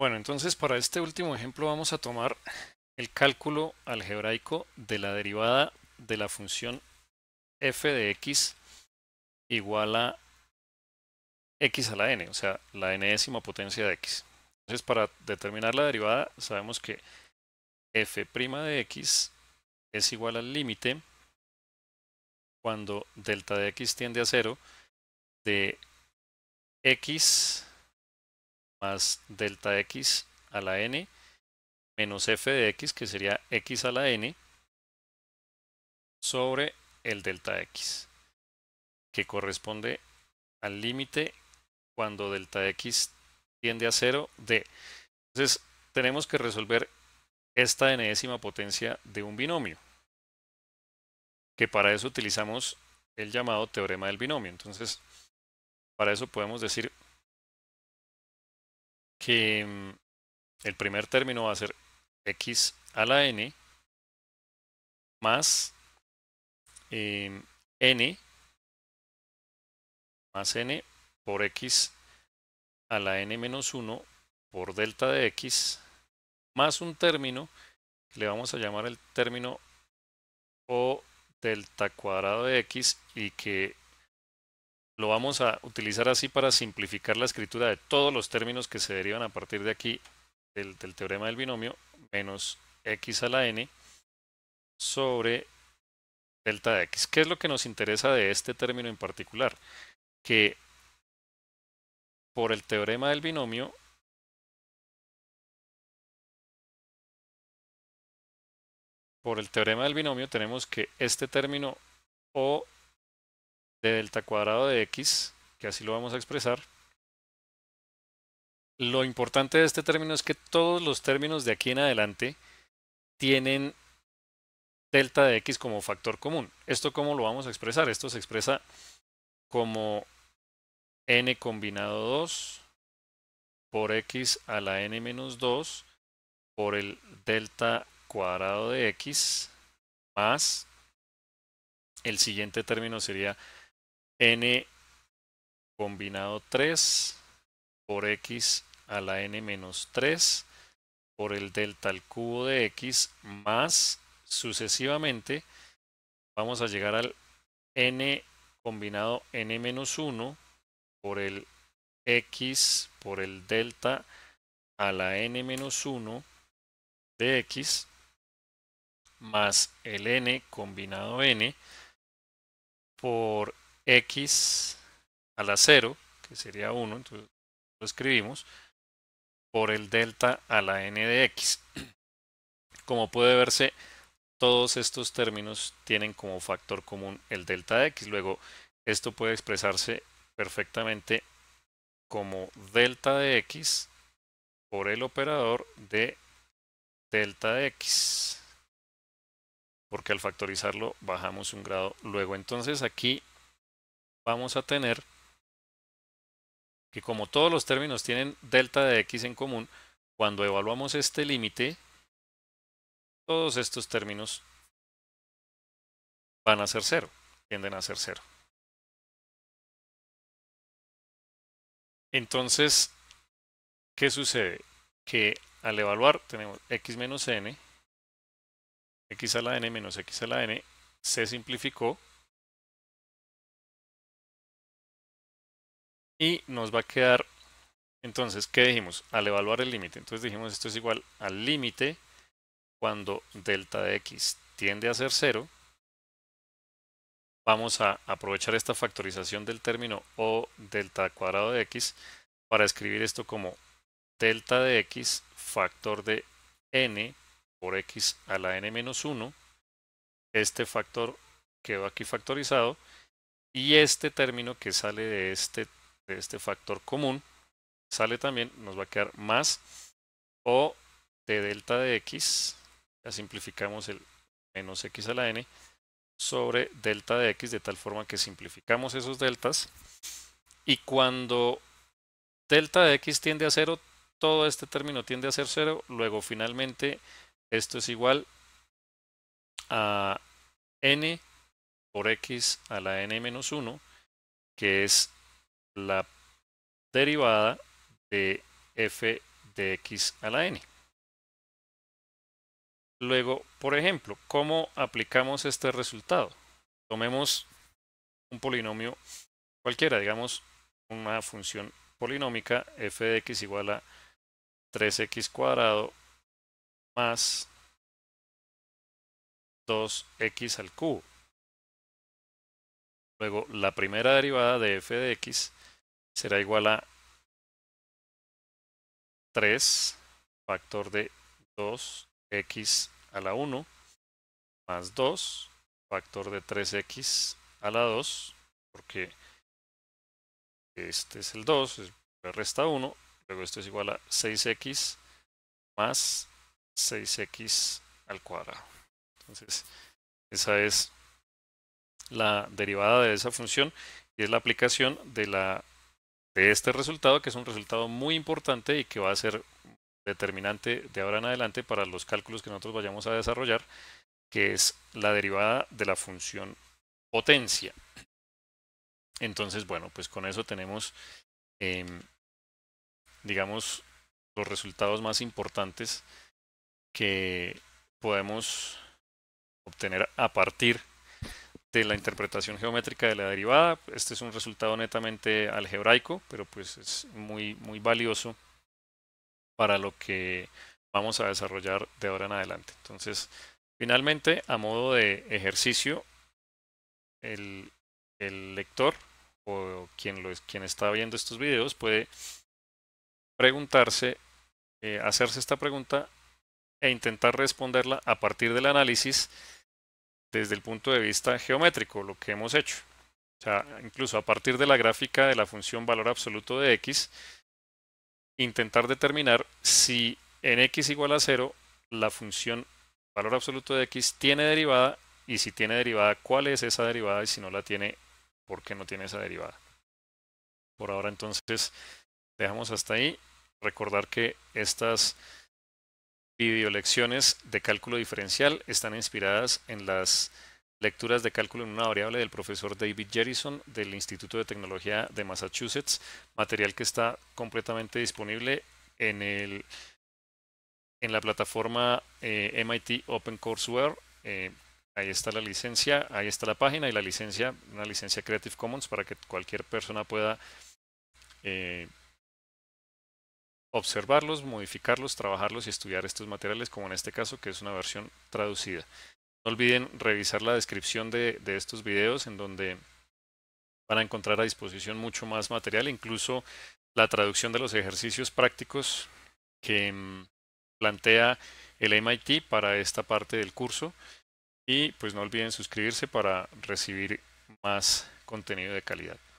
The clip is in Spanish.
Bueno, entonces para este último ejemplo vamos a tomar el cálculo algebraico de la derivada de la función f de x igual a x a la n, o sea, la nésima potencia de x. Entonces para determinar la derivada sabemos que f' de x es igual al límite cuando delta de x tiende a 0 de x más delta x a la n menos f de x, que sería x a la n, sobre el delta x, que corresponde al límite cuando delta x tiende a 0 de... Entonces, tenemos que resolver esta enésima potencia de un binomio, que para eso utilizamos el llamado teorema del binomio. Entonces, para eso podemos decir Mm, el primer término va a ser x a la n más em, n más n por x a la n menos 1 por delta de x más un término que le vamos a llamar el término o delta cuadrado de x y que lo vamos a utilizar así para simplificar la escritura de todos los términos que se derivan a partir de aquí del, teorema del binomio, menos x a la n sobre delta de x. ¿Qué es lo que nos interesa de este término en particular? Que por el teorema del binomio por el teorema del binomio tenemos que este término o de delta cuadrado de x, que así lo vamos a expresar. Lo importante de este término es que todos los términos de aquí en adelante tienen delta de x como factor común. ¿Esto cómo lo vamos a expresar? Esto se expresa como n combinado 2 por x a la n menos 2 por el delta cuadrado de x más el siguiente término sería n combinado 3 por x a la n menos 3 por el delta al cubo de x más sucesivamente vamos a llegar al n combinado n menos 1 por el x por el delta a la n menos 1 de x más el n combinado n por x a la 0, que sería 1, entonces lo escribimos, por el delta a la n de x. Como puede verse, todos estos términos tienen como factor común el delta de x. Luego, esto puede expresarse perfectamente como delta de x por el operador de delta de x porque al factorizarlo bajamos un grado luego entonces aquí vamos a tener que como todos los términos tienen delta de x en común, cuando evaluamos este límite, todos estos términos van a ser cero, tienden a ser cero. Entonces, ¿qué sucede? Que al evaluar tenemos x menos n, x a la n menos x a la n, se simplificó Y nos va a quedar, entonces, ¿qué dijimos? Al evaluar el límite. Entonces dijimos esto es igual al límite cuando delta de x tiende a ser 0. Vamos a aprovechar esta factorización del término o delta cuadrado de x para escribir esto como delta de x factor de n por x a la n menos 1. Este factor quedó aquí factorizado. Y este término que sale de este este factor común, sale también, nos va a quedar más O de delta de X, ya simplificamos el menos X a la N, sobre delta de X, de tal forma que simplificamos esos deltas, y cuando delta de X tiende a cero, todo este término tiende a ser cero, luego finalmente esto es igual a n por x a la n menos 1, que es la derivada de f de x a la n. Luego, por ejemplo, ¿cómo aplicamos este resultado? Tomemos un polinomio cualquiera, digamos una función polinómica f de x igual a 3x cuadrado más 2x al cubo. Luego, la primera derivada de f de x será igual a 3 factor de 2x a la 1 más 2 factor de 3x a la 2 porque este es el 2, resta 1, luego esto es igual a 6x más 6x al cuadrado. Entonces, esa es la derivada de esa función y es la aplicación de la de este resultado, que es un resultado muy importante y que va a ser determinante de ahora en adelante para los cálculos que nosotros vayamos a desarrollar, que es la derivada de la función potencia. Entonces, bueno, pues con eso tenemos, em, digamos, los resultados más importantes que podemos obtener a partir de la interpretación geométrica de la derivada. Este es un resultado netamente algebraico, pero pues es muy, muy valioso para lo que vamos a desarrollar de ahora en adelante. Entonces, finalmente, a modo de ejercicio, el, el lector o quien, lo, quien está viendo estos videos puede preguntarse, eh, hacerse esta pregunta e intentar responderla a partir del análisis desde el punto de vista geométrico, lo que hemos hecho. O sea, incluso a partir de la gráfica de la función valor absoluto de x, intentar determinar si en x igual a 0 la función valor absoluto de x tiene derivada y si tiene derivada, cuál es esa derivada y si no la tiene, por qué no tiene esa derivada. Por ahora entonces dejamos hasta ahí. Recordar que estas videolecciones de cálculo diferencial están inspiradas en las lecturas de cálculo en una variable del profesor David Jerison del Instituto de Tecnología de Massachusetts, material que está completamente disponible en, el, la plataforma eh, MIT OpenCourseWare. Eh, ahí está la licencia, ahí está la página y la licencia, una licencia Creative Commons para que cualquier persona pueda eh, observarlos, modificarlos, trabajarlos y estudiar estos materiales, como en este caso que es una versión traducida. No olviden revisar la descripción de, estos videos en donde van a encontrar a disposición mucho más material, incluso la traducción de los ejercicios prácticos que mm, plantea el MIT para esta parte del curso. Y pues no olviden suscribirse para recibir más contenido de calidad.